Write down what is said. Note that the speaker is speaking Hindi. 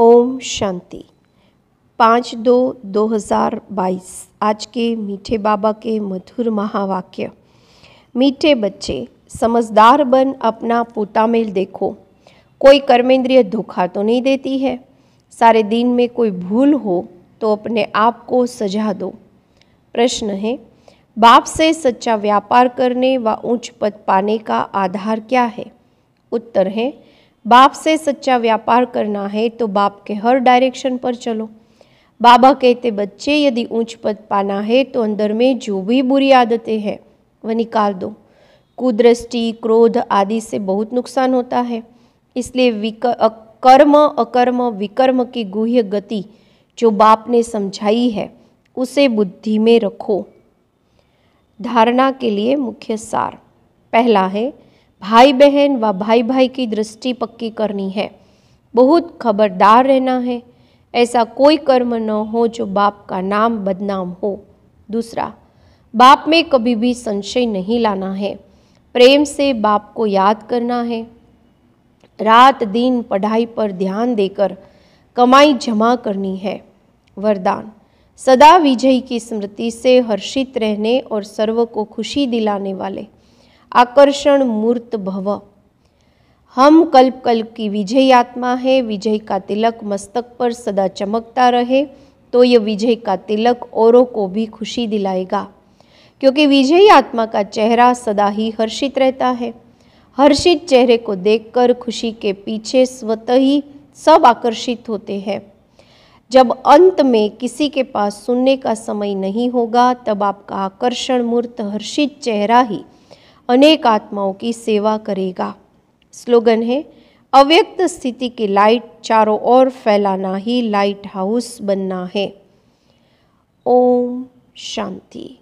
ओम शांति पाँच दो दो हज़ार बाईस आज के मीठे बाबा के मधुर महावाक्य मीठे बच्चे समझदार बन अपना पोता मेल देखो कोई कर्मेंद्रिय धोखा तो नहीं देती है सारे दिन में कोई भूल हो तो अपने आप को सजा दो प्रश्न है बाप से सच्चा व्यापार करने व ऊंच पद पाने का आधार क्या है उत्तर है बाप से सच्चा व्यापार करना है तो बाप के हर डायरेक्शन पर चलो बाबा कहते बच्चे यदि ऊंच पद पाना है तो अंदर में जो भी बुरी आदतें हैं वह निकाल दो कुदृष्टि क्रोध आदि से बहुत नुकसान होता है इसलिए कर्म अकर्म विकर्म की गुह्य गति जो बाप ने समझाई है उसे बुद्धि में रखो धारणा के लिए मुख्य सार पहला है भाई बहन व भाई भाई की दृष्टि पक्की करनी है बहुत खबरदार रहना है ऐसा कोई कर्म न हो जो बाप का नाम बदनाम हो दूसरा बाप में कभी भी संशय नहीं लाना है प्रेम से बाप को याद करना है रात दिन पढ़ाई पर ध्यान देकर कमाई जमा करनी है वरदान सदा विजयी की स्मृति से हर्षित रहने और सर्व को खुशी दिलाने वाले आकर्षण मूर्त भव हम कल्प कल्प की विजय आत्मा है विजय का तिलक मस्तक पर सदा चमकता रहे तो यह विजय का तिलक औरों को भी खुशी दिलाएगा क्योंकि विजयी आत्मा का चेहरा सदा ही हर्षित रहता है हर्षित चेहरे को देखकर खुशी के पीछे स्वतः ही सब आकर्षित होते हैं जब अंत में किसी के पास सुनने का समय नहीं होगा तब आपका आकर्षण मूर्त हर्षित चेहरा ही अनेक आत्माओं की सेवा करेगा स्लोगन है अव्यक्त स्थिति की लाइट चारों ओर फैलाना ही लाइट हाउस बनना है ओम शांति